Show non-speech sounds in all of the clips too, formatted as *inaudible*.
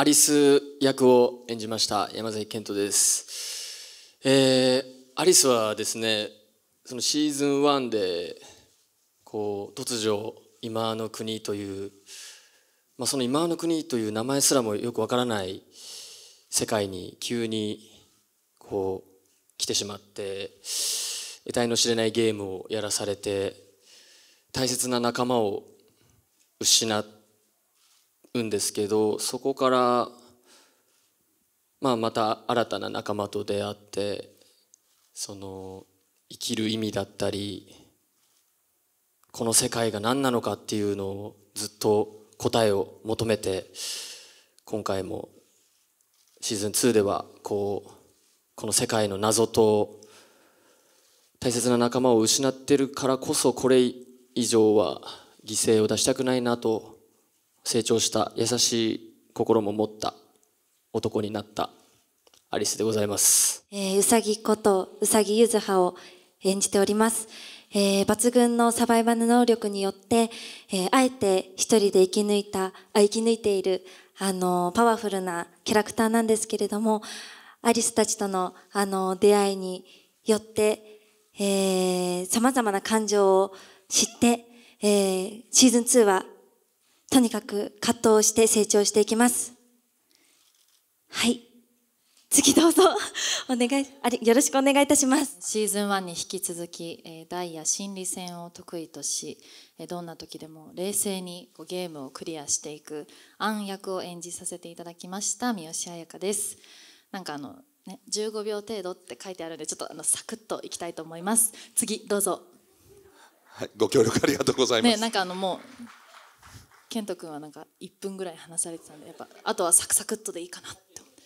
アリス役を演じました山崎賢人です、えー、アリスはですねそのシーズン1でこう突如今の国という、まあ、その今の国という名前すらもよくわからない世界に急にこう来てしまって得体の知れないゲームをやらされて大切な仲間を失ってうんですけどそこから、まあ、また新たな仲間と出会ってその生きる意味だったりこの世界が何なのかっていうのをずっと答えを求めて今回もシーズン2ではこうこの世界の謎と大切な仲間を失ってるからこそこれ以上は犠牲を出したくないなと成長した優しい心も持った男になったアリスでございます。えー、うさぎことうさぎゆずはを演じております。えー、抜群のサバイバル能力によって、えー、あえて一人で生き抜いた、あ、生き抜いている、あのパワフルなキャラクターなんですけれども、アリスたちとの、あの出会いによって、えま様々な感情を知って、えー、シーズン2はとにかく葛藤して成長していきます。はい。次どうぞ、*laughs* お願い、あれ、よろしくお願いいたします。シーズン1に引き続き、えー、ダイヤ心理戦を得意とし、えー、どんな時でも冷静にこうゲームをクリアしていく暗躍を演じさせていただきました、三好彩香です。なんかあの、ね、15秒程度って書いてあるんで、ちょっとあの、サクッといきたいと思います。次、どうぞ。はい、ご協力ありがとうございます。ね、なんかあの、もう、健人君はなんか1分ぐらい話されてたんでやっぱあとはサクサクっとでいいかなって思って、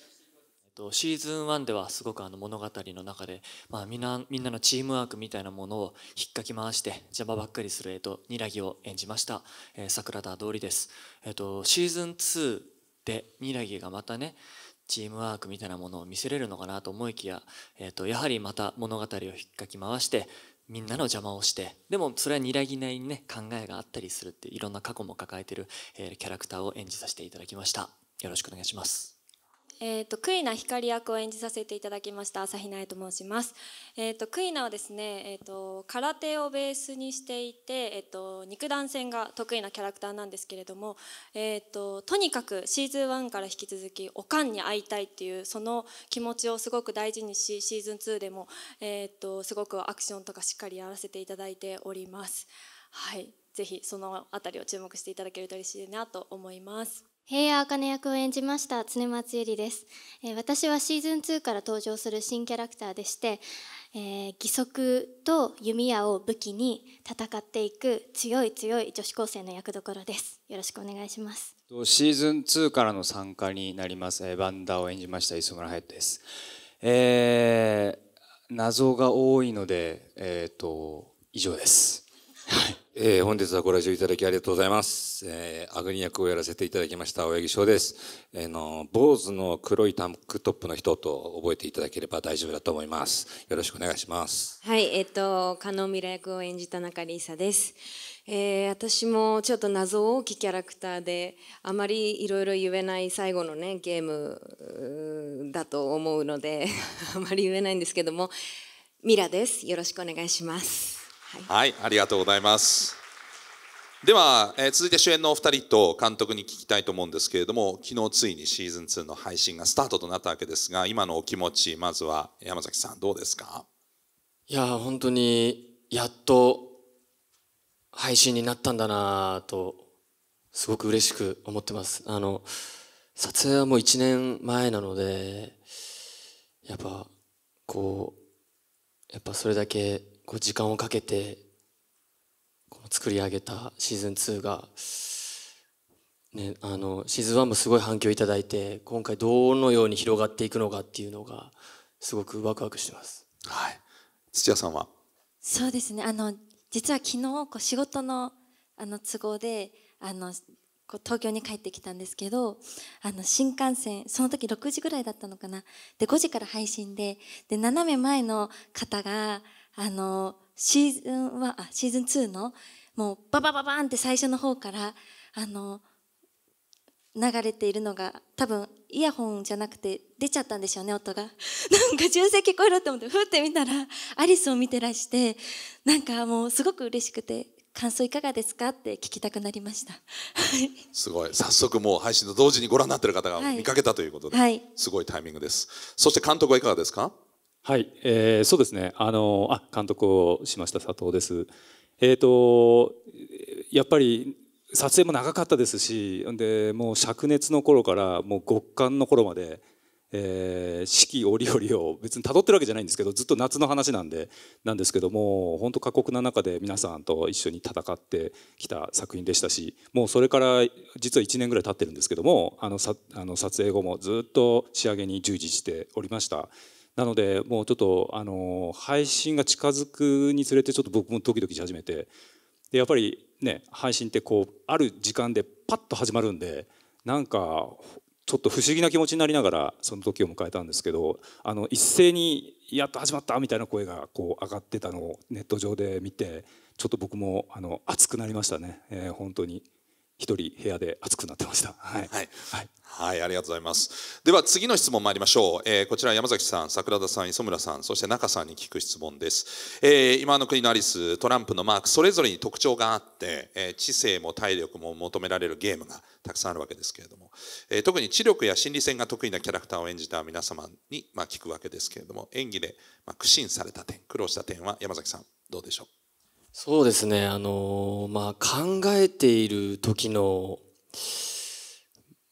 えっと、シーズン1ではすごくあの物語の中で、まあ、みんなみんなのチームワークみたいなものを引っかき回して邪魔ばっかりする、えっと、ニラギを演じました、えー、桜田通りです、えっと、シーズン2でニラギがまたねチームワークみたいなものを見せれるのかなと思いきや、えっと、とやはりまた物語を引っかき回してみんなの邪魔をしてでもそれはにらぎないね考えがあったりするっていろんな過去も抱えてる、えー、キャラクターを演じさせていただきましたよろしくお願いしますえーと、とクイナ光役を演じさせていただきました朝比奈と申します。えーと、とクイナはですね、えーと、空手をベースにしていて、えー、と肉弾戦が得意なキャラクターなんですけれども、えー、ととにかくシーズン1から引き続きおかんに会いたいっていうその気持ちをすごく大事にしシーズン2でも、えー、とすごくアクションとかしっかりやらせていただいております。はい、ぜひその辺りを注目していただけると嬉しいなと思います。平野茜役を演じました常松ゆりです、えー、私はシーズン2から登場する新キャラクターでして、えー、義足と弓矢を武器に戦っていく強い強い女子高生の役どころですよろしくお願いしますシーズン2からの参加になります、えバンダを演じました磯村隼人です、えー、謎が多いのでえっ、ー、と以上ですはいえー、本日はご来場いただきありがとうございます。えー、アグニ役をやらせていただきました青柳翔です。えー、の坊主の黒いタンクトップの人と覚えていただければ大丈夫だと思います。よろしくお願いします。はい、えっ、ー、と加納美良役を演じた中里紗です。えー、私もちょっと謎大きいキャラクターであまりいろいろ言えない最後のねゲームだと思うので *laughs* あまり言えないんですけどもミラですよろしくお願いしますはい、ありがとうございますでは、えー、続いて主演のお二人と監督に聞きたいと思うんですけれども昨日ついにシーズン2の配信がスタートとなったわけですが今のお気持ちまずは山崎さんどうですかいや本当にやっと配信になったんだなとすごく嬉しく思ってますあの撮影はもう1年前なのでやっぱこうやっぱそれだけこう時間をかけてこの作り上げたシーズン2が、ね、あのシーズン1もすごい反響いただいて今回どのように広がっていくのかっていうのがすごくワクワクしてます。はい、土屋さんはそうですねあの実は昨日こう仕事のあの都合であのこう東京に帰ってきたんですけどあの新幹線その時6時ぐらいだったのかなで5時から配信でで斜め前の方があのシーズンはあシーズン2のもうババババンって最初の方からあの流れているのが多分イヤホンじゃなくて出ちゃったんでしょうね音が *laughs* なんか銃声聞こえると思ってふって見たらアリスを見てらしてなんかもうすごく嬉しくて感想いかがですかって聞きたくなりましたすごい早速もう配信と同時にご覧になってる方が見かけたということで、はい、すごいタイミングですそして監督はいかがですかはい、えー、そうですね。あのあ監督をしました佐藤です。えっ、ー、とやっぱり撮影も長かったですし、でもう灼熱の頃からもう極寒の頃まで、えー、四季折々を別に辿ってるわけじゃないんですけど、ずっと夏の話なんでなんですけども、本当過酷な中で皆さんと一緒に戦ってきた作品でしたし、もうそれから実は1年ぐらい経ってるんですけども、あのさあの撮影後もずっと仕上げに従事しておりました。なのでもうちょっとあの配信が近づくにつれてちょっと僕もドキドキし始めてでやっぱりね配信ってこうある時間でパッと始まるんでなんかちょっと不思議な気持ちになりながらその時を迎えたんですけどあの一斉に「やっと始まった!」みたいな声がこう上がってたのをネット上で見てちょっと僕もあの熱くなりましたね、えー、本当に。一人部屋で熱くなってました。はい。はい。はい。ありがとうございます。では次の質問参りましょう。えー、こちら山崎さん、桜田さん、磯村さん、そして中さんに聞く質問です。えー、今の国のアリス、トランプのマーク、それぞれに特徴があって、えー、知性も体力も求められるゲームがたくさんあるわけですけれども、え特に知力や心理戦が得意なキャラクターを演じた皆様に、まあ、聞くわけですけれども、演技で、まあ、苦心された点、苦労した点は山崎さん、どうでしょうそうですね、あのまあ、考えている時の、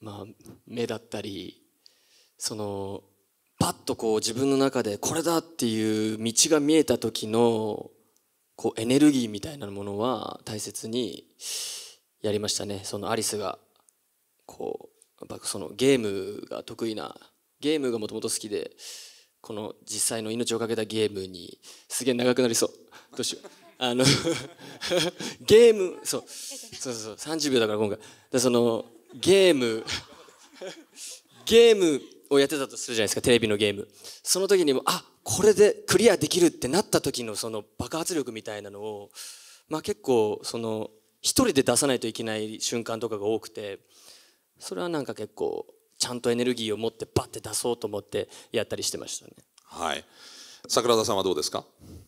まあ、目だったり、その、パッとこう自分の中でこれだっていう道が見えた時の、こうエネルギーみたいなものは大切にやりましたね。そのアリスが、こう、やっぱそのゲームが得意な、ゲームがもともと好きで、この実際の命を懸けたゲームにすげえ長くなりそう。どうしよう。あの *laughs* ゲームそうそうそう30秒だから今回でそのゲーム *laughs* ゲームをやってたとするじゃないですかテレビのゲームその時にもあこれでクリアできるってなった時のその爆発力みたいなのをまあ結構その一人で出さないといけない瞬間とかが多くてそれはなんか結構ちゃんとエネルギーを持ってバッて出そうと思ってやったりしてましたね。はい桜田さんはどうですか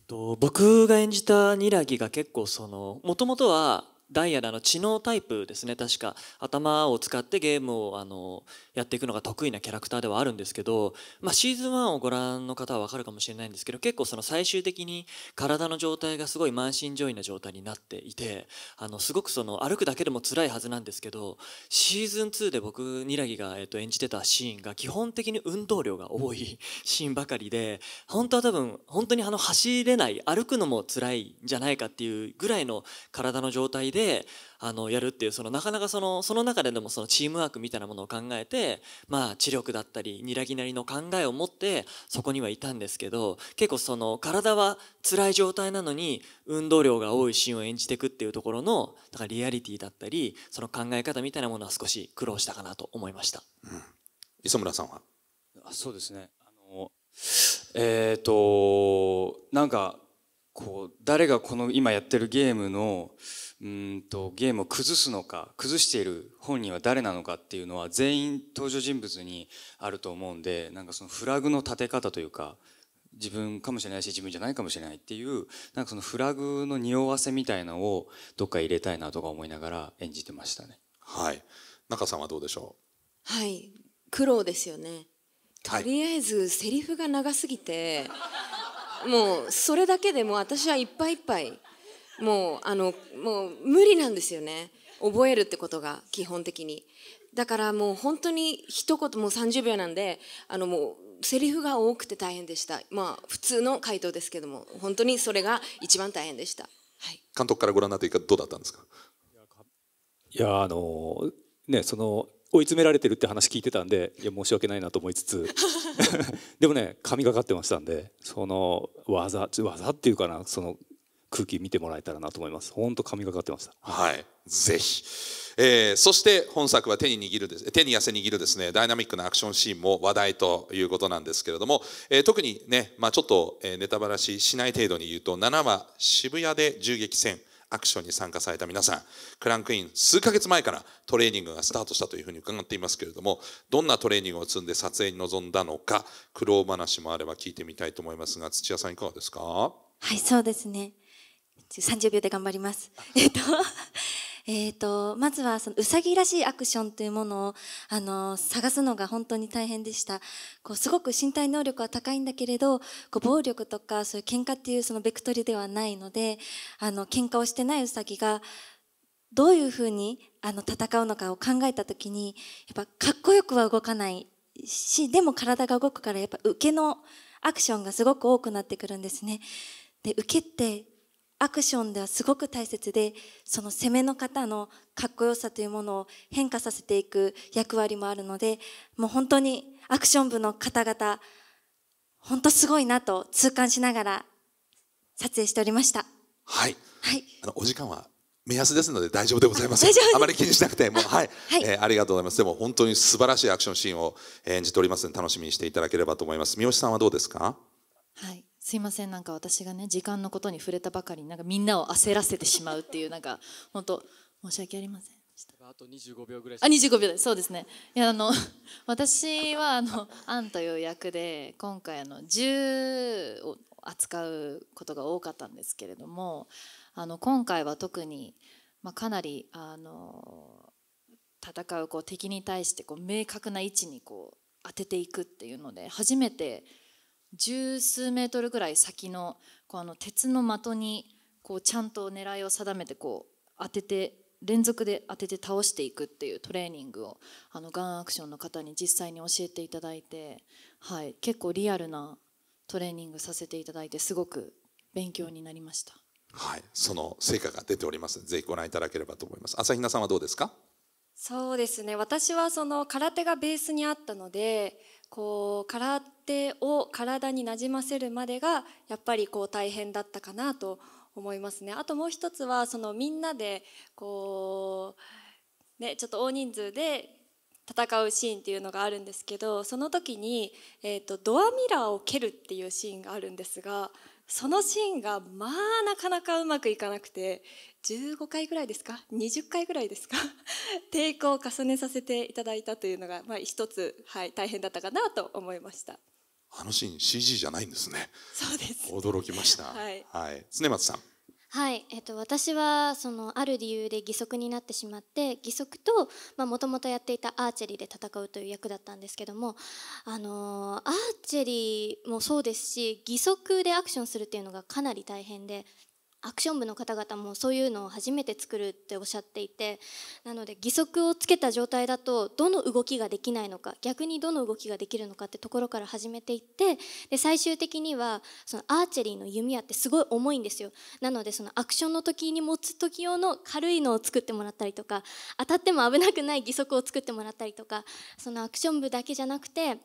と僕が演じたニラギが結構そのもともとはダイアナの知能タイプですね確か頭を使ってゲームをあのやっていくのが得意なキャラクターではあるんですけど、まあ、シーズン1をご覧の方は分かるかもしれないんですけど結構その最終的に体の状態がすごい満身上位な状態になっていてあのすごくその歩くだけでも辛いはずなんですけどシーズン2で僕ニラギが、えっと演じてたシーンが基本的に運動量が多い *laughs* シーンばかりで本当は多分本当にあの走れない歩くのも辛いんじゃないかっていうぐらいの体の状態でであのやるっていうそのなかなかそのその中ででもそのチームワークみたいなものを考えて、まあ、知力だったりにらぎなりの考えを持ってそこにはいたんですけど結構その体は辛い状態なのに運動量が多いシーンを演じていくっていうところのだからリアリティだったりその考え方みたいなものは少し苦労したかなと思いました、うん、磯村さんはあそうですねあのえっ、ー、となんかこう誰がこの今やってるゲームのうんとゲームを崩すのか崩している本人は誰なのかっていうのは全員登場人物にあると思うんでなんかそのフラグの立て方というか自分かもしれないし自分じゃないかもしれないっていうなんかそのフラグの匂わせみたいなのをどっか入れたいなとか思いながら演じてましたね。はい中さんはどうでしょうはい苦労ですよねとりあえずセリフが長すぎて、はいもうそれだけでも私はいっぱいいっぱいもうあのもう無理なんですよね覚えるってことが基本的にだからもう本当に一言もう30秒なんであのもうセリフが多くて大変でしたまあ普通の回答ですけども本当にそれが一番大変でした、はい、監督からご覧になってどうだったんですかいやあのねその追い詰められてるって話聞いてたんでいや申し訳ないなと思いつつ *laughs* でもね神がかってましたんでその技技っていうかなその空気見てもらえたらなと思います本当神がかってましたはいぜひ、えー、そして本作は手に握るです手に汗握るですねダイナミックなアクションシーンも話題ということなんですけれども、えー、特にね、まあ、ちょっとネタバラししない程度に言うと7話渋谷で銃撃戦アクションに参加された皆さん、クランクイン数ヶ月前からトレーニングがスタートしたというふうに伺っていますけれども、どんなトレーニングを積んで撮影に臨んだのか、苦労話もあれば聞いてみたいと思いますが、土屋さんいかがですかはい、そうですね。30秒で頑張ります。えっと、えーと、まずはそのうさぎらしいアクションというものをあの探すのが本当に大変でしたこうすごく身体能力は高いんだけれどこう暴力とかそういう喧嘩っていうそのベクトルではないのであの喧嘩をしてないうさぎがどういうふうにあの戦うのかを考えた時にやっぱかっこよくは動かないしでも体が動くからやっぱ受けのアクションがすごく多くなってくるんですね。で受けってアクションではすごく大切でその攻めの方のかっこよさというものを変化させていく役割もあるのでもう本当にアクション部の方々本当すごいなと痛感しながら撮影しておりました。はい、はい、あのお時間は目安ですので大丈夫でございます。あまり気にしなくてもはい、はい、えー、ありがとうございます。でも本当に素晴らしいアクションシーンを演じておりますので楽しみにしていただければと思います。三好さんはどうですか？はい、すいませんなんか私がね時間のことに触れたばかりになんかみんなを焦らせてしまうっていうなんか本当申し訳ありませんあと25秒ぐらいあ25秒でそうですねいやあの *laughs* 私はあのアンという役で今回あの銃を扱うことが多かったんですけれどもあの今回は特に、まあ、かなりあの戦うこう敵に対してこう明確な位置にこう当てていくっていうので初めて十数メートルぐらい先のこうあの鉄の的にこうちゃんと狙いを定めてこう当てて連続で当てて倒していくっていうトレーニングをあのガンアクションの方に実際に教えていただいて、はい、結構リアルなトレーニングさせていただいてすごく勉強になりました。はい、その成果が出ております。ぜひご覧いただければと思います。朝比奈さんはどうですか？そうですね。私はその空手がベースにあったので、こう空程を体になじませるまでがやっぱりこう大変だったかなと思いますね。あともう一つはそのみんなでこう、ね、ちょっと大人数で戦うシーンっていうのがあるんですけどその時に、えーと、ドアミラーを蹴るっていうシーンがあるんですがそのシーンがまあなかなかうまくいかなくて15回ぐらいですか20回ぐらいですか *laughs* 抵抗を重ねさせていただいたというのが、まあ、一つ、はい、大変だったかなと思いました。あのシーン CG じゃないんですね。そうです、驚きました。はい、はい、松さん。はい、えっと、私はそのある理由で義足になってしまって義足ともともとやっていたアーチェリーで戦うという役だったんですけども、あのー、アーチェリーもそうですし義足でアクションするっていうのがかなり大変でアクション部の方々もそういうのを初めて作るっておっしゃっていてなので義足をつけた状態だとどの動きができないのか逆にどの動きができるのかってところから始めていってで最終的にはそのアーチェリーの弓矢ってすごい重いんですよなのでそのアクションの時に持つ時用の軽いのを作ってもらったりとか当たっても危なくない義足を作ってもらったりとかそのアクション部だけじゃなくて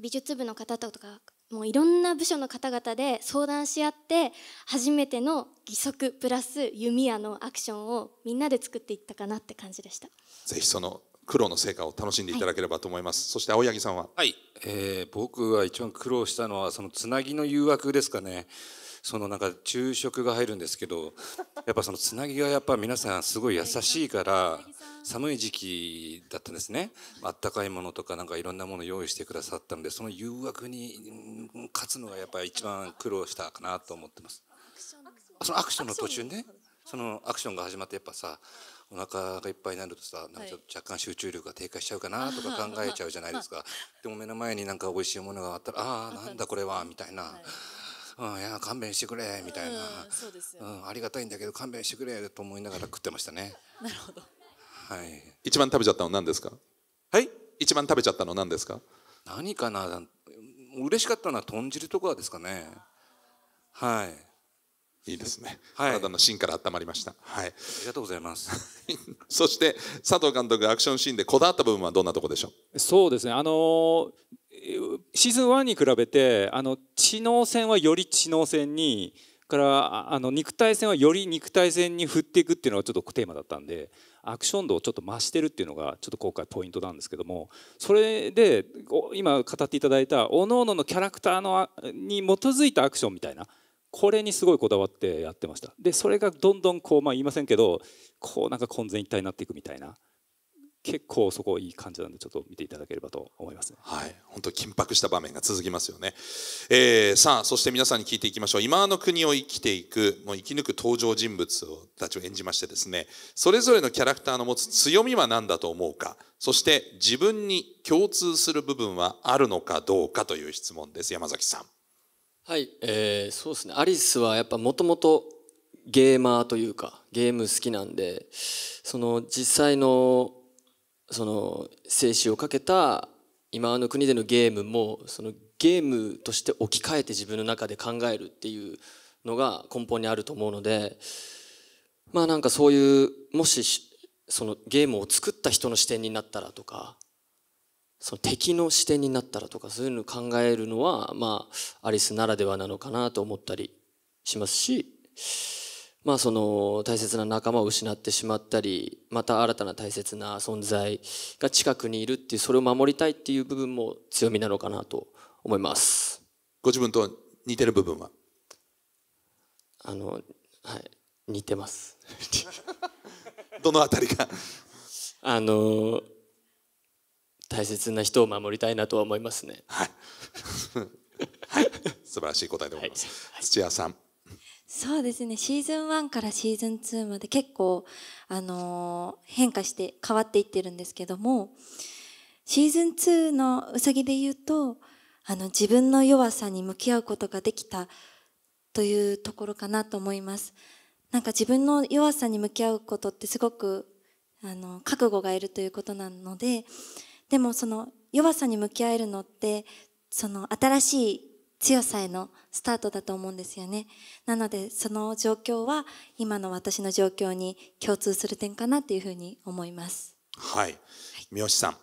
美術部の方とかもういろんな部署の方々で相談し合って初めての義足プラス弓矢のアクションをみんなで作っていったかなって感じでしたぜひその苦労の成果を楽しんでいただければと思います、はい、そして青柳さんははい、えー、僕が一番苦労したのはそのつなぎの誘惑ですかねそのなんか昼食が入るんですけど *laughs* やっぱそのつなぎがやっぱ皆さんすごい優しいから寒い時期だったんですねあったかいものとかなんかいろんなもの用意してくださったのでその誘惑に勝つのがやっぱり一番苦労したかなと思ってます。そのアクションの途中ねそのアクションが始まってやっぱさお腹がいっぱいになるとさなんかちょっと若干集中力が低下しちゃうかなとか考えちゃうじゃないですか、でも目の前になんか美味しいものがあったらああなんだこれはみたいな。うんいや勘弁してくれみたいな、そうですうん、ありがたいんだけど勘弁してくれと思いながら食ってましたねなるほどはい一番食べちゃったの何ですかはい一番食べちゃったの何ですか何かな嬉しかったのは豚汁とかですかねはいいいですね、はい、体の芯から温まりました、はい、ありがとうございます *laughs* そして佐藤監督アクションシーンでこだわった部分はどんなとこでしょうそうですねあのー、シーズン1に比べてあの知能戦はより知能戦にからあの肉体戦はより肉体戦に振っていくっていうのがちょっとテーマだったんでアクション度をちょっと増してるっていうのがちょっと今回ポイントなんですけどもそれで今語っていただいたおのおののキャラクターのに基づいたアクションみたいなこれにすごいこだわってやってましたでそれがどんどんこうまあ言いませんけどこうなんか混然一体になっていくみたいな結構そこいい感じなんでちょっと見ていただければと思います、ね、はい本当緊迫した場面が続きますよね、えー、さあそして皆さんに聞いていきましょう今の国を生きていくもう生き抜く登場人物をたちを演じましてですねそれぞれのキャラクターの持つ強みは何だと思うかそして自分に共通する部分はあるのかどうかという質問です山崎さんはい、えー、そうですねアリスはやっぱもともとゲーマーというかゲーム好きなんでその実際のその生死をかけた今の国でのゲームもそのゲームとして置き換えて自分の中で考えるっていうのが根本にあると思うのでまあなんかそういうもしそのゲームを作った人の視点になったらとかその敵の視点になったらとかそういうのを考えるのは、まあ、アリスならではなのかなと思ったりしますし、まあ、その大切な仲間を失ってしまったりまた新たな大切な存在が近くにいるっていうそれを守りたいっていう部分も強みなのかなと思いますご自分と似てる部分はあのはい似てます *laughs* どのあたりかあのー大切な人を守りたいなとは思いますね。はい。*laughs* 素晴らしい答えでございます。はい、土屋さん。そうですね。シーズン1からシーズン2まで結構あのー、変化して変わっていってるんですけども、シーズン2のうさぎで言うと、あの自分の弱さに向き合うことができたというところかなと思います。なんか自分の弱さに向き合うことってすごくあの覚悟がいるということなのででもその弱さに向き合えるのってその新しい強さへのスタートだと思うんですよねなのでその状況は今の私の状況に共通する点かなというふうに思いますはい、三好さん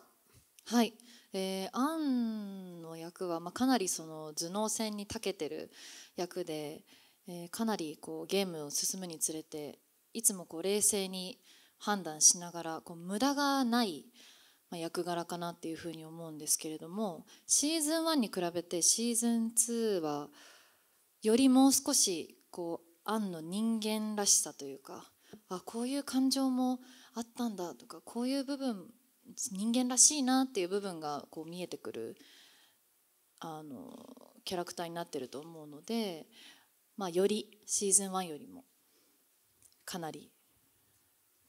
はい、えー、アンの役は、まあ、かなりその頭脳戦に長けてる役で、えー、かなりこうゲームを進むにつれていつもこう冷静に判断しながらこう無駄がないま役柄かなっていうふうに思うんですけれどもシーズン1に比べてシーズン2はよりもう少しこうアンの人間らしさというかあこういう感情もあったんだとかこういう部分人間らしいなっていう部分がこう見えてくるあのキャラクターになってると思うので、まあ、よりシーズン1よりもかなり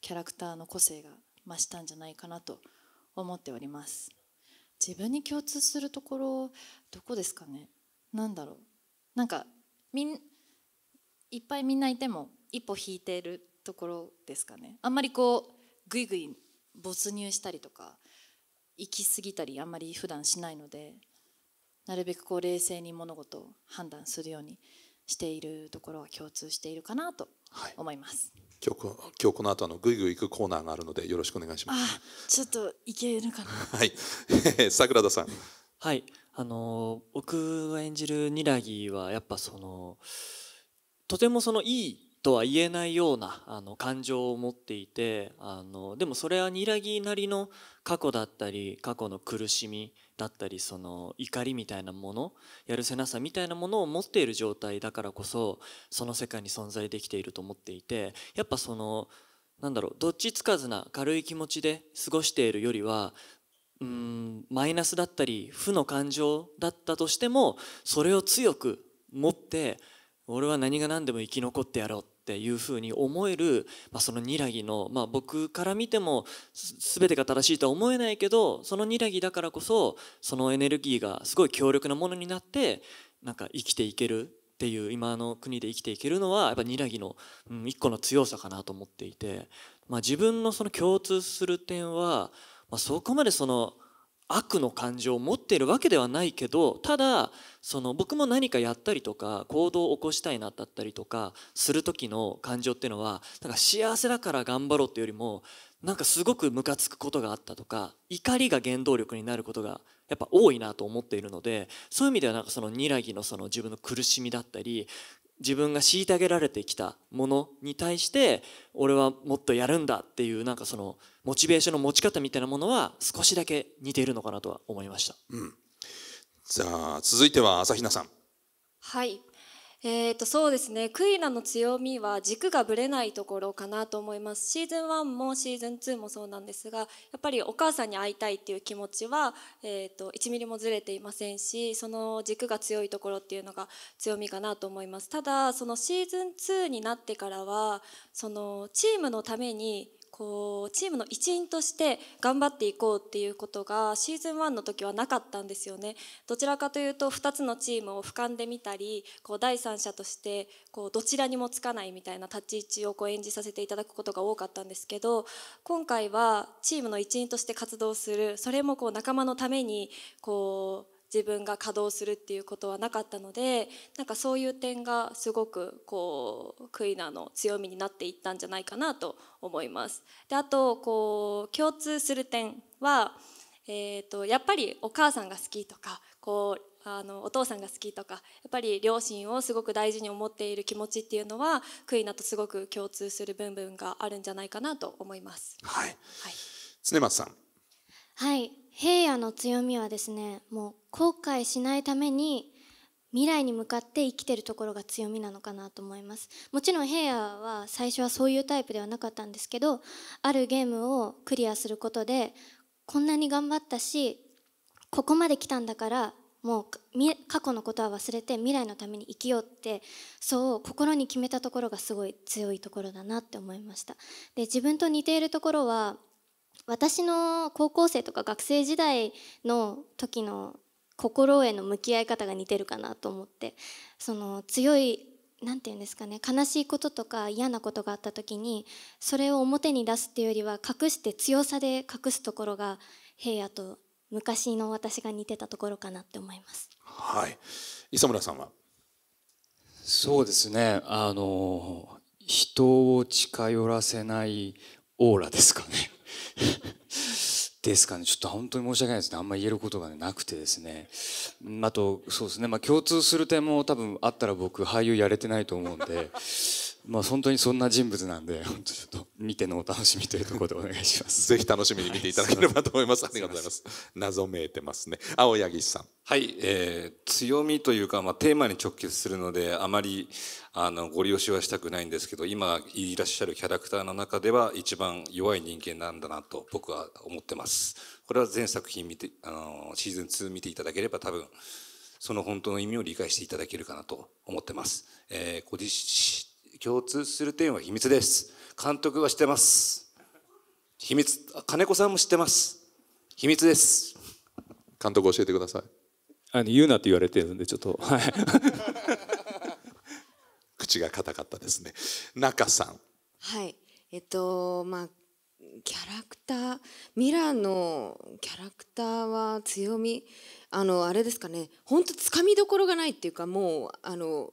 キャラクターの個性が増したんじゃないかなと思っております自分に共通するところどこですかね何だろうなんかみんいっぱいみんないても一歩引いているところですかねあんまりこうぐいぐい没入したりとか行き過ぎたりあんまり普段しないのでなるべくこう冷静に物事を判断するようにしているところは共通しているかなと思います。はい今日今日この後あのぐいぐい行くコーナーがあるのでよろしくお願いします。ちょっといけるかな。はい、*laughs* 桜田さん。はい、あの僕が演じるニラギはやっぱそのとてもそのいいとは言えないようなあの感情を持っていてあのでもそれはニラギなりの過去だったり過去の苦しみだったりその怒りみたいなものやるせなさみたいなものを持っている状態だからこそその世界に存在できていると思っていてやっぱそのなんだろうどっちつかずな軽い気持ちで過ごしているよりはうんマイナスだったり負の感情だったとしてもそれを強く持って俺は何が何でも生き残ってやろうっていうふうに思える、まあ、そのニラギの、まあ、僕から見ても全てが正しいとは思えないけどそのニラギだからこそそのエネルギーがすごい強力なものになってなんか生きていけるっていう今の国で生きていけるのはやっぱニラギの、うん、一個の強さかなと思っていて、まあ、自分のその共通する点は、まあ、そこまでその悪の感情を持っているわけではないけどただその僕も何かやったりとか行動を起こしたいなだったりとかする時の感情っていうのはなんか幸せだから頑張ろうっていうよりもなんかすごくムカつくことがあったとか怒りが原動力になることがやっぱ多いなと思っているのでそういう意味ではなんかそのニラギのその自分の苦しみだったり自分が虐げられてきたものに対して俺はもっとやるんだっていうなんかそのモチベーションの持ち方みたいなものは少しだけ似ているのかなとは思いました、うん、じゃあ続いては朝比奈さんはいえーと、そうですねクイナの強みは軸がぶれないところかなと思いますシーズン1もシーズン2もそうなんですがやっぱりお母さんに会いたいっていう気持ちは、えーと、と1ミリもずれていませんしその軸が強いところっていうのが強みかなと思いますただそのシーズン2になってからはそのチームのためにこうチームの一員として頑張っていこうっていうことがシーズン1の時はなかったんですよねどちらかというと2つのチームを俯瞰で見たりこう第三者としてこうどちらにもつかないみたいな立ち位置をこう演じさせていただくことが多かったんですけど今回はチームの一員として活動するそれもこう仲間のためにこう自分が稼働するっていうことはなかったのでなんかそういう点がすごくこうクイナの強みになっていったんじゃないかなと思います。であとこう共通する点は、えーと、やっぱりお母さんが好きとかこうあのお父さんが好きとかやっぱり両親をすごく大事に思っている気持ちっていうのはクイナとすごく共通する部分があるんじゃないかなと思います。はい、はい、常松さんはい平野の強みはですねもう後悔しないために未来に向かって生きてるところが強みなのかなと思いますもちろん平野は最初はそういうタイプではなかったんですけどあるゲームをクリアすることでこんなに頑張ったしここまで来たんだからもう過去のことは忘れて未来のために生きようってそう心に決めたところがすごい強いところだなって思いましたで自分と似ているところは私の高校生とか学生時代の時の心への向き合い方が似てるかなと思ってその強い何て言うんですかね悲しいこととか嫌なことがあった時にそれを表に出すっていうよりは隠して強さで隠すところが平野と昔の私が似てたところかなって思います。はい、磯村さんはそうですねあの人を近寄らせないオーラですかねですかねちょっと本当に申し訳ないですねあんまり言えることが、ね、なくてですねあとそうですねまあ共通する点も多分あったら僕俳優やれてないと思うんでまあ、本当にそんな人物なんで、*laughs* 本当ちょっと見てのお楽しみというところでお願いします。ぜひ楽しみに見ていただければと思います。はい、ありがとうございます。謎めいてますね。青柳さん。はい、えー、強みというか、まあ、テーマに直結するので、あまり、あの、ご利用しはしたくないんですけど、今いらっしゃるキャラクターの中では一番弱い人間なんだなと僕は思ってます。これは全作品見て、あの、シーズン2見ていただければ多分、その本当の意味を理解していただけるかなと思ってます。えー、ご自共通する点は秘密です監督は知ってます秘密あ金子さんも知ってます秘密です監督教えてくださいあの言うなって言われてるんでちょっとはい *laughs* 口が硬かったですね中さんはいえっとまあキャラクターミラーのキャラクターは強みあのあれですかね本当つかみどころがないっていうかもうあの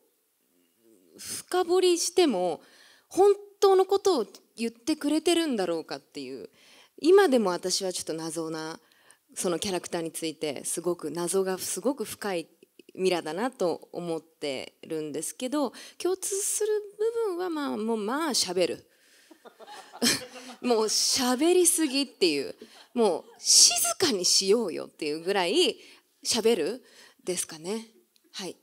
深掘りしても本当のことを言ってくれてるんだろうかっていう今でも私はちょっと謎なそのキャラクターについてすごく謎がすごく深いミラだなと思ってるんですけど共通する部分はまあもうまあしゃべる *laughs* もう喋りすぎっていうもう静かにしようよっていうぐらいしゃべるですかねはい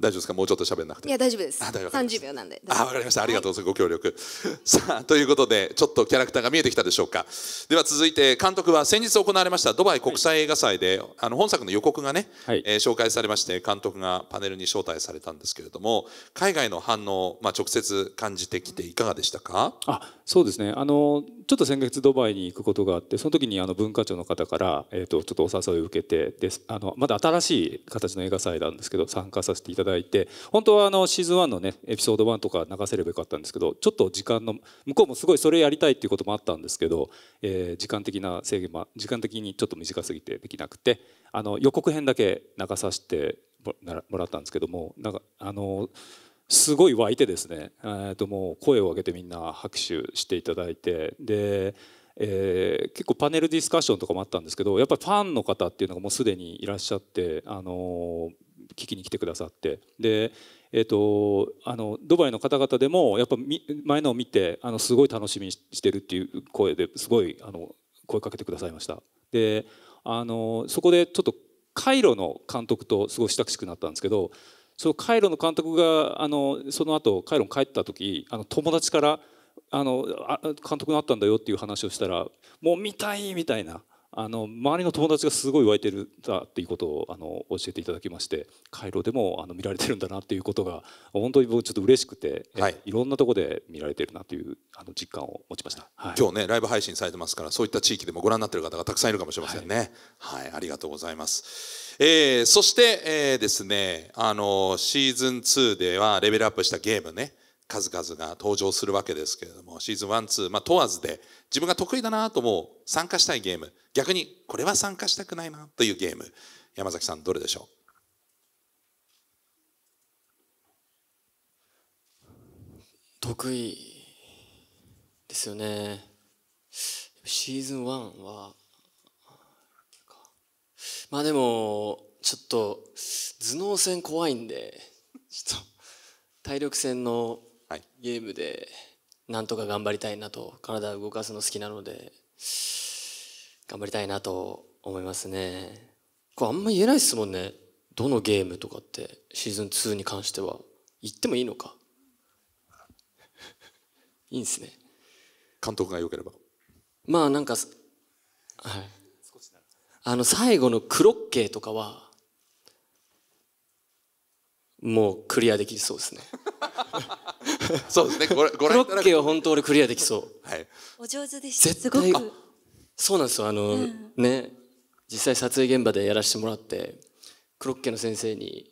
大丈夫ですかもうちょっと喋んなくていや大丈夫です30秒なんであわかりましたありがとうございます、はい、ご協力 *laughs* さあということでちょっとキャラクターが見えてきたでしょうかでは続いて監督は先日行われましたドバイ国際映画祭で、はい、あの本作の予告がね、はい、えー、紹介されまして監督がパネルに招待されたんですけれども海外の反応、まあ、直接感じてきていかがでしたかあそうですねあのちょっと先月ドバイに行くことがあってその時にあの文化庁の方から、えーと、ちょっとお誘いを受けてですあのまだ新しい形の映画祭なんですけど参加させていただいてだいて本当はあのシーズン1のねエピソード1とか流せればよかったんですけどちょっと時間の向こうもすごいそれやりたいっていうこともあったんですけど、えー、時間的な制限も時間的にちょっと短すぎてできなくてあの予告編だけ流させてもらったんですけどもなんかあのすごい湧いてですね、えー、ともう声を上げてみんな拍手していただいてでえー、結構パネルディスカッションとかもあったんですけどやっぱりファンの方っていうのがもうすでにいらっしゃって、あのー、聞きに来てくださってで、えーと、あのドバイの方々でもやっぱ前のを見てあのすごい楽しみにしてるっていう声ですごいあの声かけてくださいましたであのそこでちょっとカイロの監督とすごい親しくなったんですけどそのカイロの監督があのその後カイロに帰った時あの友達からあのあ監督になったんだよっていう話をしたらもう見たいみたいなあの周りの友達がすごい湧いてるだっていうことをあの教えていただきましてカイロでもあの見られてるんだなっていうことが本当に僕ちょっと嬉しくて、はい、いろんなとこで見られてるなというあの実感を持ちました、はい、今日ねライブ配信されてますからそういった地域でもご覧になってる方がたくさんいるかもしれませんね、はい、はい、ありがとうございます、えー、そして、えー、ですねあのシーズン2ではレベルアップしたゲームね数々が登場するわけですけれどもシーズン12、まあ、問わずで自分が得意だなと思う参加したいゲーム逆にこれは参加したくないなというゲーム山崎さんどれでしょう得意ですよねシーズン1はまあでもちょっと頭脳戦怖いんでちょっと体力戦のはい、ゲームでなんとか頑張りたいなと体を動かすの好きなので頑張りたいなと思いますねこれあんま言えないですもんねどのゲームとかってシーズン2に関しては言ってもいいのか *laughs* いいんですね監督がよければまあなんかはいあの最後のクロッケーとかはもうクリアできそうですねそうですねこれコロッケは本当俺クリアできそう、はい、お上手でした絶対そうなんですよあの、うん、ね実際撮影現場でやらせてもらってクロッケの先生に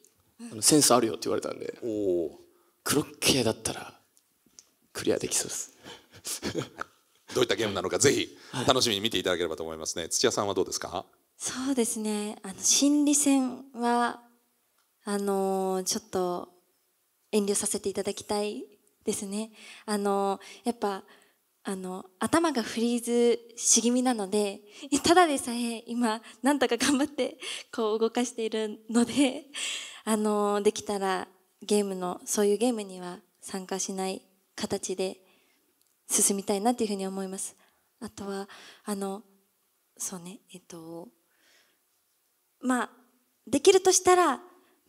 あのセンスあるよって言われたんで、おお。クロッケだったらクリアできそうです *laughs* どういったゲームなのかぜひ楽しみに見ていただければと思いますね、はい、土屋さんはどうですかそうですねあの心理戦はあのちょっと遠慮させていただきたいですね。あのやっぱあの頭がフリーズし気味なので *laughs* ただでさえ今なんとか頑張ってこう動かしているので *laughs* あのできたらゲームのそういうゲームには参加しない形で進みたいなというふうに思います。あとはあのそうねえっとまあできるとしたら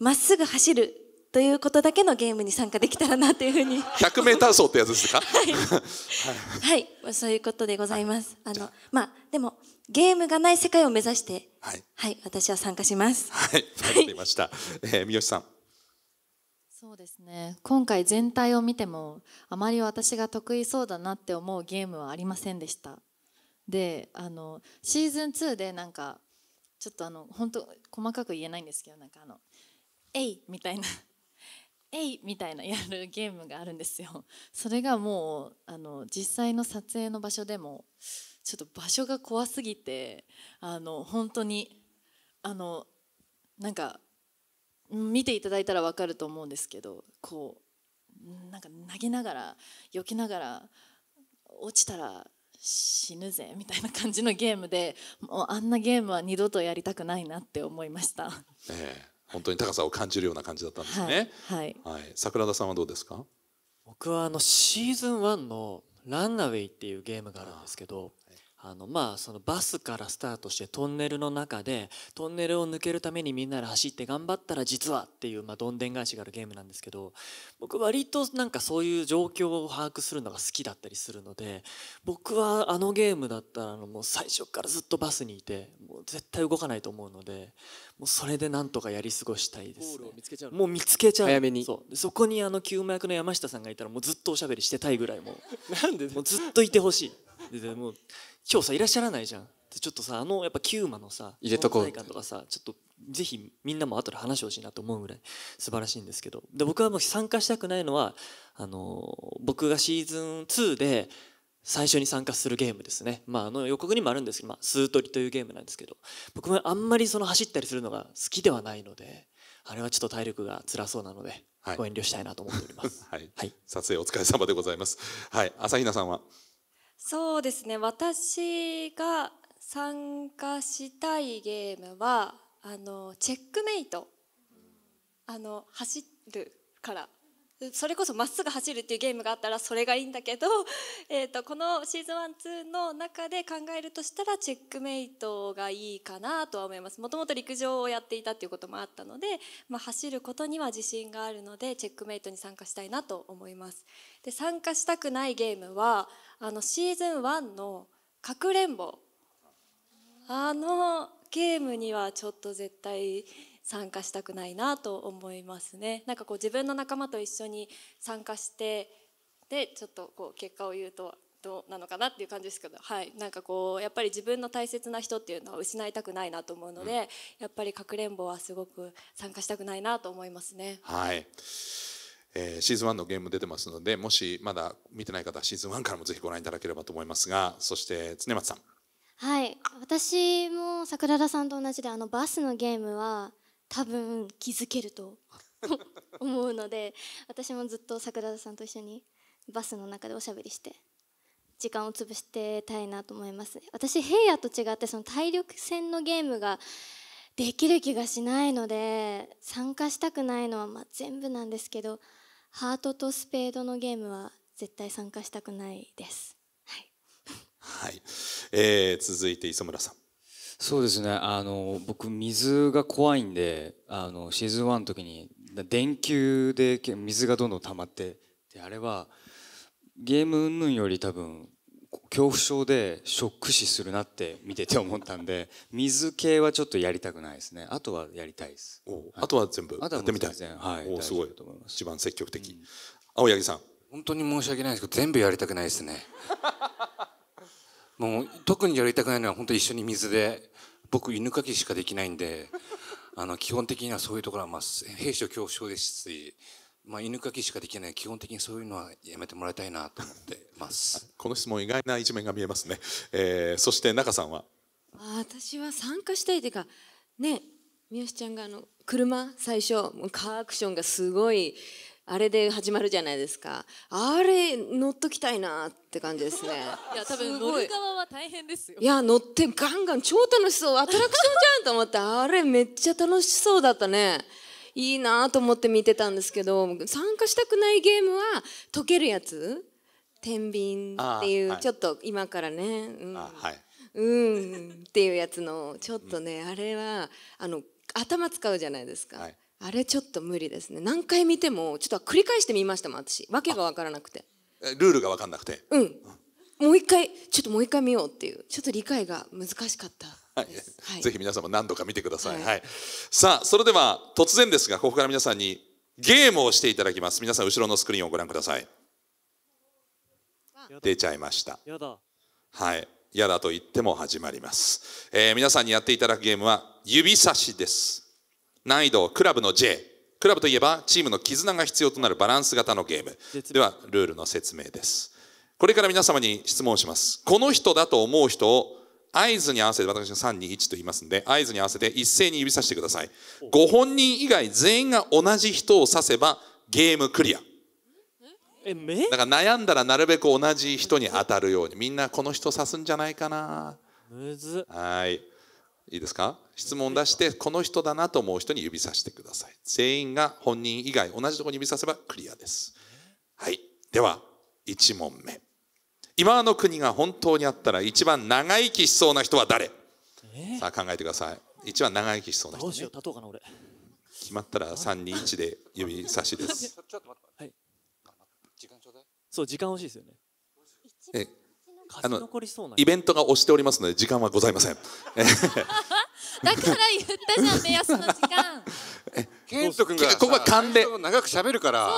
まっすぐ走るということだけのゲームに参加できたらなというふうに 100m 走ってやつですかはい、はい、そういうことでございます、あのまあでもゲームがない世界を目指して、はい、はい、私は参加しますはい分かりました、えー、三好さんそうですね今回全体を見てもあまり私が得意そうだなって思うゲームはありませんでしたであのシーズン2でなんかちょっとあの本当細かく言えないんですけどなんかあのえいみたいな *laughs* えいみたいなやるゲームがあるんですよそれがもうあの実際の撮影の場所でもちょっと場所が怖すぎてあの本当にあのなんか見ていただいたら分かると思うんですけどこうなんか投げながら避けながら落ちたら死ぬぜみたいな感じのゲームでもうあんなゲームは二度とやりたくないなって思いました。ええ本当に高さを感じるような感じだったんですね。はい。はい。桜田さんはどうですか？僕はあのシーズン1のランナウェイっていうゲームがあるんですけど、あのまあそのバスからスタートしてトンネルの中でトンネルを抜けるためにみんなで走って頑張ったら実はっていうまあどんでん返しがあるゲームなんですけど僕割となんかそういう状況を把握するのが好きだったりするので僕はあのゲームだったらもう最初からずっとバスにいてもう絶対動かないと思うのでもうそれでなんとかやり過ごしたいです、ね、もう見つけちゃう早めにそうそこにあの旧幕の山下さんがいたらもうずっとおしゃべりしてたいぐらいもう *laughs* なんで、もうずっといてほしいでもう今日さいらっしゃらないじゃんちょっとさあのやっぱキューマのさ入れとこう感とかさちょっとぜひみんなも後で話してほしいなと思うぐらい素晴らしいんですけどで僕はもう参加したくないのはあの僕がシーズン2で最初に参加するゲームですね、まあ、あの予告にもあるんですけど、まあ、スートリというゲームなんですけど僕もあんまりその走ったりするのが好きではないのであれはちょっと体力が辛そうなので、はい、ご遠慮したいなと思っております、はい、はい、撮影お疲れ様でございますはい朝比奈さんはそうですね私が参加したいゲームはあのチェックメイトあの走るからそれこそまっすぐ走るっていうゲームがあったらそれがいいんだけど、*laughs* えー、とこのシーズン1、2の中で考えるとしたらチェックメイトがいいかなとは思いますもともと陸上をやっていたっていうこともあったので、まあ、走ることには自信があるのでチェックメイトに参加したいなと思いますで参加したくないゲームはあのシーズン1の「かくれんぼ」あのゲームにはちょっと絶対参加したくないなと思いますね。なんかこう自分の仲間と一緒に参加してでちょっとこう結果を言うとどうなのかなっていう感じですけど、はい、なんかこうやっぱり自分の大切な人っていうのは失いたくないなと思うので、うん、やっぱりかくれんぼはすごく参加したくないなと思いますね。はいえー、シーズン1のゲーム出てますのでもしまだ見てない方はシーズン1からもぜひご覧いただければと思いますがそして常松さんはい私も桜田さんと同じであのバスのゲームは多分気づけると *laughs* 思うので私もずっと桜田さんと一緒にバスの中でおしゃべりして時間を潰してたいなと思います私平野と違ってその体力戦のゲームができる気がしないので参加したくないのはま全部なんですけどハートとスペードのゲームは絶対参加したくないです。はい、はい、えー、続いて磯村さん。そうですね。あの僕水が怖いんで、あのシーズンワンの時に電球で水がどんどん溜まって、であれはゲーム云々より多分恐怖症でショック死するなって見てて思ったんで *laughs* 水系はちょっとやりたくないですねあとはやりたいですお、はい、あとは全部やってみたいはいおすごいと思います一番積極的、うん、青柳さん本当に申し訳ないですけど全部やりたくないですね *laughs* もう特にやりたくないのは本当一緒に水で僕犬かきしかできないんであの基本的にはそういうところはまあ兵士恐怖症ですしまあ、犬かきしかできない基本的にそういうのはやめてもらいたいなと思ってます *laughs* この質問意外な一面が見えますね、えー、そして中さんは私は参加したいというかね三好ちゃんがあの車最初もうカーアクションがすごいあれで始まるじゃないですかあれ乗っときたいなって感じですね *laughs* いや多分乗る側は大変ですよいや乗ってガンガン超楽しそうアトラクションじゃんと思ってあれめっちゃ楽しそうだったねいいなと思って見てたんですけど参加したくないゲームは解けるやつ天秤っていう、はい、ちょっと今からね、うんはい、うんっていうやつのちょっとね、あれはあの頭使うじゃないですか、はい、あれちょっと無理ですね何回見てもちょっと繰り返してみましたもん私訳が分からなくてルールが分かんなくてうんもう一回ちょっともう一回見ようっていうちょっと理解が難しかったはい、ぜひ皆様何度か見てください、はい、さあそれでは突然ですがここから皆さんにゲームをしていただきます皆さん後ろのスクリーンをご覧ください出ちゃいましたはいやだと言っても始まります、えー、皆さんにやっていただくゲームは指差しです難易度クラブの J クラブといえばチームの絆が必要となるバランス型のゲームではルールの説明ですこれから皆様に質問しますこの人だと思う人を合図に合わせて、私が321と言いますんで、合図に合わせて一斉に指さしてください。ご本人以外全員が同じ人を指せばゲームクリア。だから悩んだらなるべく同じ人に当たるように。みんなこの人指すんじゃないかな。むずはい。いいですか質問出して、この人だなと思う人に指さしてください。全員が本人以外同じところに指させばクリアです。はい。では、1問目。今の国が本当にあったら一番長生きしそうな人は誰、えー、さあ考えてください一番長生きしそうな人、ね、決まったら321で指差しですちょっっと待て、*laughs* はい、そう時間欲しいですよねえあのイベントが押しておりますので時間はございません *laughs* *laughs* だから言ったじゃん目安の時間君がここは勘で長く喋るから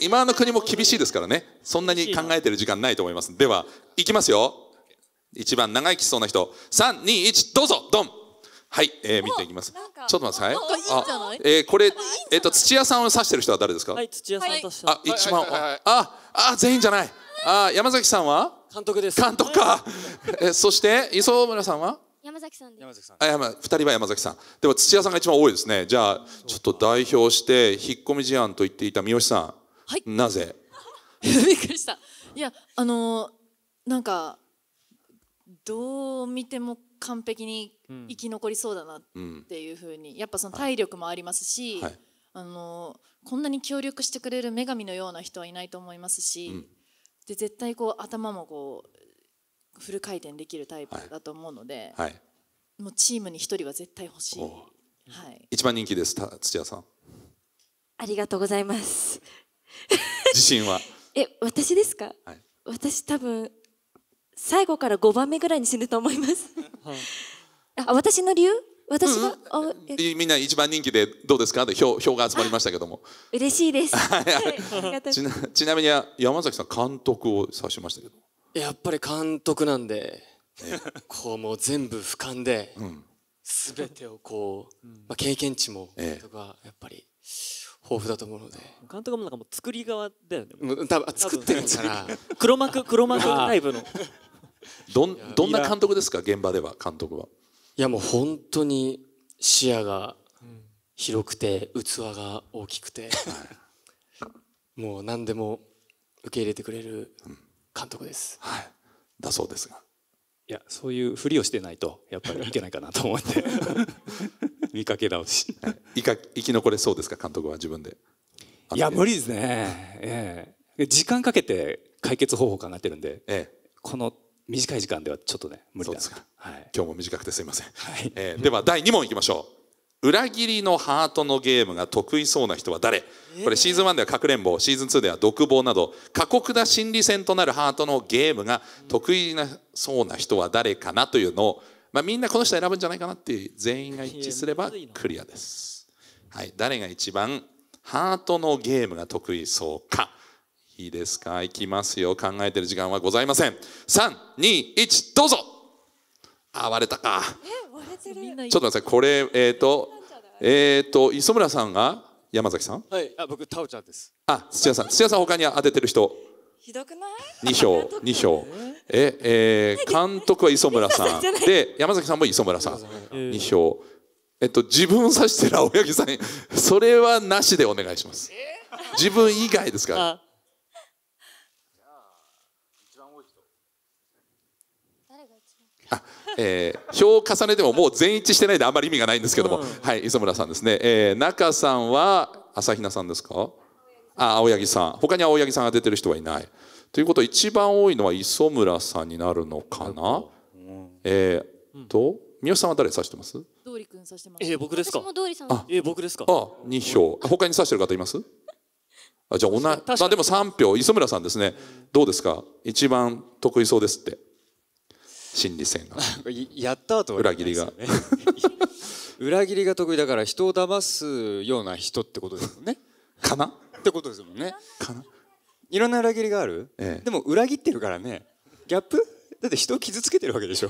今の国も厳しいですからねそんなに考えてる時間ないと思いますではいきますよ一番長生きそうな人321どうぞドンはい、えー、見ていきます。ちょっと待ってください。あ、えー、これ、えっ、と、土屋さんを指してる人は誰ですか。はい、土屋さん指して。あ、一番、あ、あ、全員じゃない。あ、山崎さんは。監督です。監督か。えそして、磯村さんは。山崎さんで山崎さん。あ、山、二人は山崎さん。では土屋さんが一番多いですね。じゃあ、ちょっと代表して、引っ込み事案と言っていた三好さん。はい。なぜ *laughs* びっくりした。いや、あのなんか、どう見ても完璧に生き残りそうだなっていうふうに、やっぱその体力もありますし、はいはい、あのこんなに協力してくれる女神のような人はいないと思いますし、うん、で絶対こう頭もこうフル回転できるタイプだと思うので、はい、もうチームに一人は絶対欲しい、はい、一番人気です土屋さんありがとうございます *laughs* 自信は *laughs* え私ですか、はい、私多分最後から5番目ぐらいに死ぬと思いますあ私の理由私は、うんうん、みんな一番人気でどうですかっで票票が集まりましたけども嬉しいですちなみに山崎さん監督を指しましたけどやっぱり監督なんで *laughs* こうもう全部俯瞰で、全てをこう、まあ、経験値もとかやっぱり豊富だと思うので監督もなんかもう作り側だよね多分作ってるから *laughs* 黒幕黒幕タイプのどんどんな監督ですか現場では監督はいやもう本当に視野が広くて器が大きくて、もう何でも受け入れてくれる監督です、はい、だそうですがいやそういうふりをしてないとやっぱりいけないかなと思って *laughs* 見かけ直し、はい、いか生き残れそうですか監督は自分でいや無理ですね、ええ、時間かけて解決方法考えてるんで、ええ、この短い時間ではちょっとね無理ですが、はい、今日も短くてすみません、はいええ、では第2問いきましょう裏切りのハートのゲームが得意そうな人は誰これシーズン1ではかくれんぼシーズン2では独房など過酷な心理戦となるハートのゲームが得意なそうな人は誰かなというのを、まあ、みんなこの人選ぶんじゃないかなって全員が一致すればクリアです、はい、誰が一番ハートのゲームが得意そうかいいですかいきますよ考えてる時間はございません321どうぞあ割れたかちょっと待ってくださいこれえっ、ー、とえっ、ー、と磯村さんが山崎さんはいあ僕タオちゃんですあ土屋さん土屋さん他に当ててる人ひどくない二票二票ええー、監督は磯村さん *laughs* で山崎さんも磯村さん二票えっと自分指してる青柳さんそれはなしでお願いします自分以外ですからえー、票を重ねてももう全一致してないであんまり意味がないんですけども、うん、はい磯村さんですね、えー、中さんは朝比奈さんですかあ青柳さん他に青柳さんが出てる人はいないということは一番多いのは磯村さんになるのかな、うん、えー、と、三好さんは誰指してます道理く指してますえー、僕ですかあ、えー、僕ですかあ2票他に指してる方いますあじゃあ同じ、まあ、でも三票磯村さんですねどうですか一番得意そうですって心理戦が *laughs* やった後は、ね、裏切りが *laughs* 裏切りが得意だから人を騙すような人ってことですもんね *laughs* かなってことですもんねかないろんな裏切りがある、ええ、でも裏切ってるからねギャップだって人を傷つけてるわけでしょ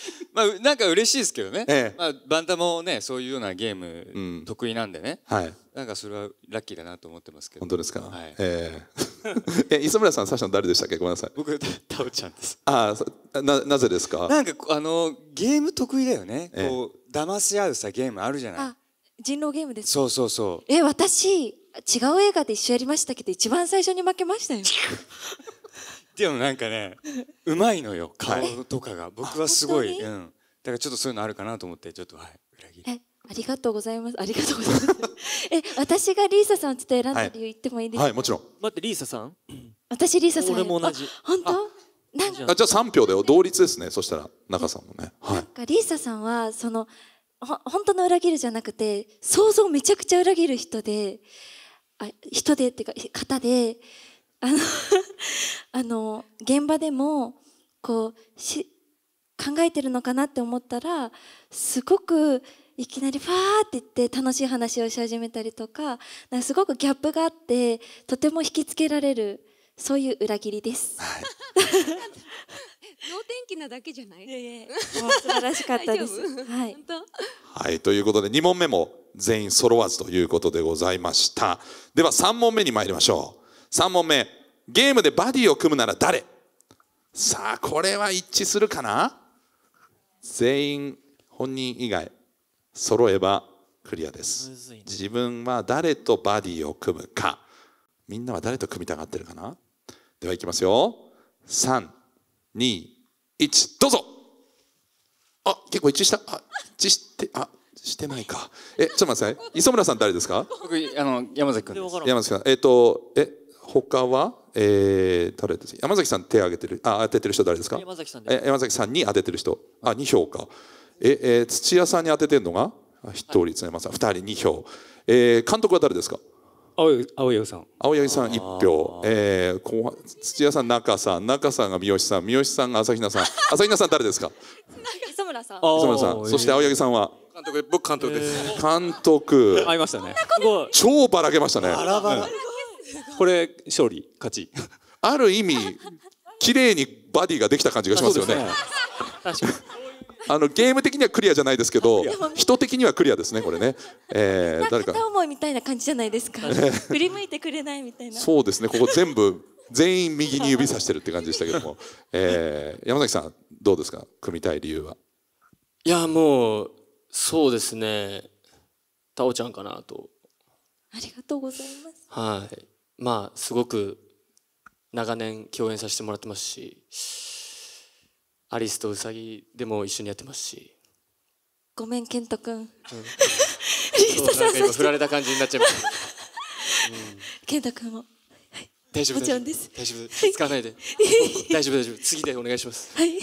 *laughs* まあなんか嬉しいですけどね、ええ、まあ、バンタもねそういうようなゲーム得意なんでね、うん、はい、なんかそれはラッキーだなと思ってますけど本当ですか、はい、えー、*laughs* え磯村さん最初ン誰でしたっけごめんなさい僕タオちゃんですああななぜですかなんかあのゲーム得意だよね、ええ、こう騙し合うさゲームあるじゃない人狼ゲームですそうそうそうえ私違う映画で一緒やりましたけど一番最初に負けましたよ *laughs* でもなんかねうまいのよ顔とかが僕はすごい、うん、だからちょっとそういうのあるかなと思ってちょっとはい裏切りありがとうございますありがとうございます *laughs* え私がリーサさんちょっと選んだ理由言ってもいいですか、はい、はい、もちろん待ってリーサさん私リーサさん俺も同じ本当なんかじゃあ3票だよ同率ですねそしたら中さんもね、はい、なんかリーサさんはそのほ本当の裏切るじゃなくて想像めちゃくちゃ裏切る人であ人でっていうか方で *laughs* あの *laughs* あの現場でもこう考えてるのかなって思ったらすごくいきなりファーって言って楽しい話をし始めたりとかなんかすごくギャップがあってとても引きつけられるそういう裏切りです。はい能 *laughs* 天気なだけじゃない。いやいや素晴らしかったです。はい。はい、ということで、2問目も全員揃わずということでございました。では、3問目に参りましょう。3問目ゲームでバディを組むなら誰さあこれは一致するかな全員本人以外揃えばクリアです自分は誰とバディを組むかみんなは誰と組みたがってるかなではいきますよ321どうぞあ結構一致したあ一致してあしてないかえちょっと待ってください磯村さん誰ですか僕あの山崎君山崎さんえっ、ー、とえ他は、えー、誰です山崎さん手挙げてるあ当ててる人誰ですか山崎さんえ山崎さんに当ててる人あ二票かえ、えー、土屋さんに当ててるのが一人津まさん、二人二票、えー、監督は誰ですか青柳さん青柳さん一票、えー、後土屋さん中さん中さんが三好さん三好さんが朝日奈さん *laughs* 朝日奈さん誰ですか磯村さん磯村さんそして青柳さんは監督僕監督です、えー、監督合いましたね超ばらけましたねバラバラ、うんこれ勝利勝ち *laughs* ある意味綺麗にバディができた感じがしますよね、ね、あのゲーム的にはクリアじゃないですけど人的にはクリアですねこれね、えー、誰か片思いみたいな感じじゃないですか、*laughs* 振り向いてくれないみたいなそうですねここ全部全員右に指さしてるって感じでしたけども、えー、山崎さんどうですか組みたい理由はいやもうそうですねタオちゃんかなとありがとうございますはいまあすごく長年共演させてもらってますしアリスとウサギでも一緒にやってますしごめん健人君、*laughs* なんか振られた感じになっちゃいました、うん、健太君も、はい、大丈夫大丈夫です大丈夫使わないで *laughs* 大丈夫大丈夫次でお願いします、はい、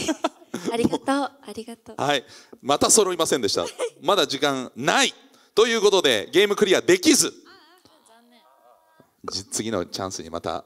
ありがとうありがとうはいまた揃いませんでしたまだ時間ないということでゲームクリアできず次のチャンスにまた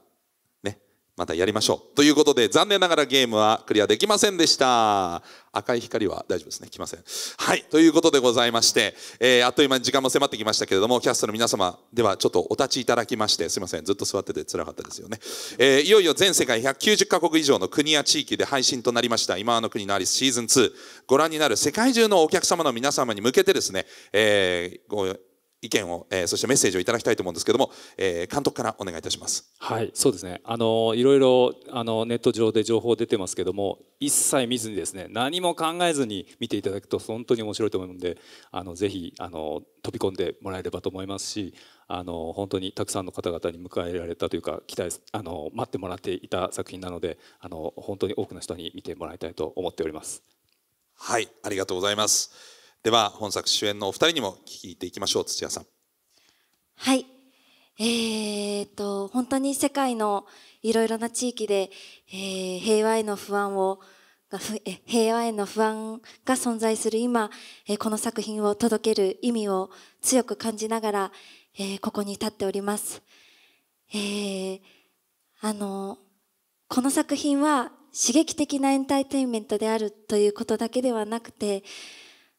ねまたやりましょうということで残念ながらゲームはクリアできませんでした赤い光は大丈夫ですね来ませんはいということでございまして、えー、あっという間に時間も迫ってきましたけれどもキャストの皆様ではちょっとお立ちいただきましてすいませんずっと座っててつらかったですよね、えー、いよいよ全世界190カ国以上の国や地域で配信となりました今の国のアリスシーズン2ご覧になる世界中のお客様の皆様に向けてですね、えー意見を、えー、そしてメッセージをいただきたいと思うんですけども、えー、監督からお願いいたします。はい、そうですね。あのいろいろあのネット上で情報出てますけども、一切見ずにですね、何も考えずに見ていただくと本当に面白いと思うので、あのぜひあの飛び込んでもらえればと思いますし、あの本当にたくさんの方々に迎えられたというか期待あの待ってもらっていた作品なので、あの本当に多くの人に見てもらいたいと思っております。はい、ありがとうございます。では本作主演のお二人にも聞いていきましょう土屋さんはいえー、っと本当に世界のいろいろな地域で、えー、平和への不安を平和への不安が存在する今、えー、この作品を届ける意味を強く感じながら、えー、ここに立っております、えー、あのこの作品は刺激的なエンターテインメントであるということだけではなくて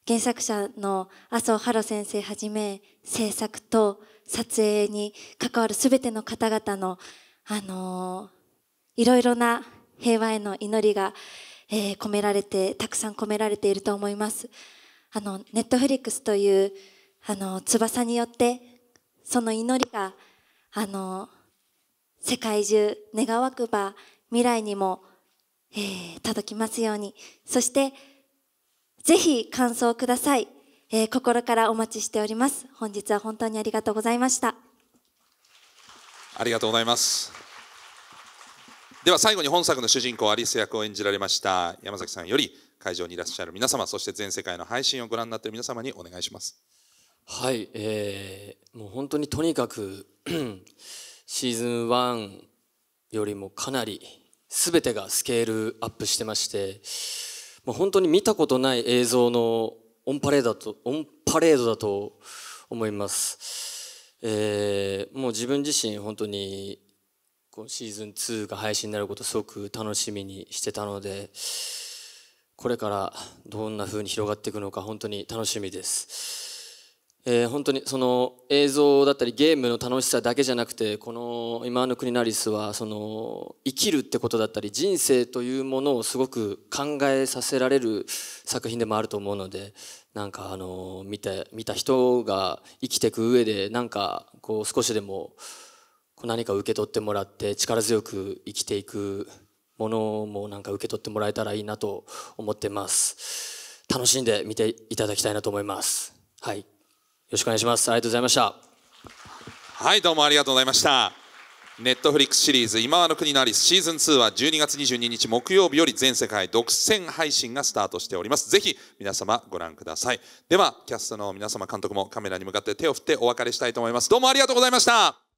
原作者の麻生ハロ先生はじめ制作と撮影に関わる全ての方々の、あのー、いろいろな平和への祈りが、えー、込められてたくさん込められていると思います。あのネットフリックスというあの翼によってその祈りがあの世界中願わくば未来にも、えー、届きますようにそしてぜひ感想をください。えー、心からお待ちしております。本日は本当にありがとうございました。ありがとうございます。では最後に本作の主人公アリス役を演じられました山崎さんより会場にいらっしゃる皆様そして全世界の配信をご覧になっている皆様にお願いします。はい、えー、もう本当にとにかく *clears throat* シーズン1よりもかなり全てがスケールアップしてましてまあ、本当に見たことない映像のオンパレードだとオンパレードだと思います、えー、もう自分自身本当にこシーズン2が配信になることすごく楽しみにしてたのでこれからどんな風に広がっていくのか本当に楽しみですえー、本当にその映像だったりゲームの楽しさだけじゃなくてこの今の国ナリスはその生きるってことだったり人生というものをすごく考えさせられる作品でもあると思うのでなんかあの見て見た人が生きていく上でなんかこう少しでも何か受け取ってもらって力強く生きていくものもなんか受け取ってもらえたらいいなと思ってます楽しんで見ていただきたいなと思いますはいろしくお願いしますありがとうございましたはいどうもありがとうございましたネットフリックスシリーズ「今はの国のアリス」シーズン2は12月22日木曜日より全世界独占配信がスタートしておりますぜひ皆様ご覧くださいではキャストの皆様監督もカメラに向かって手を振ってお別れしたいと思いますどうもありがとうございました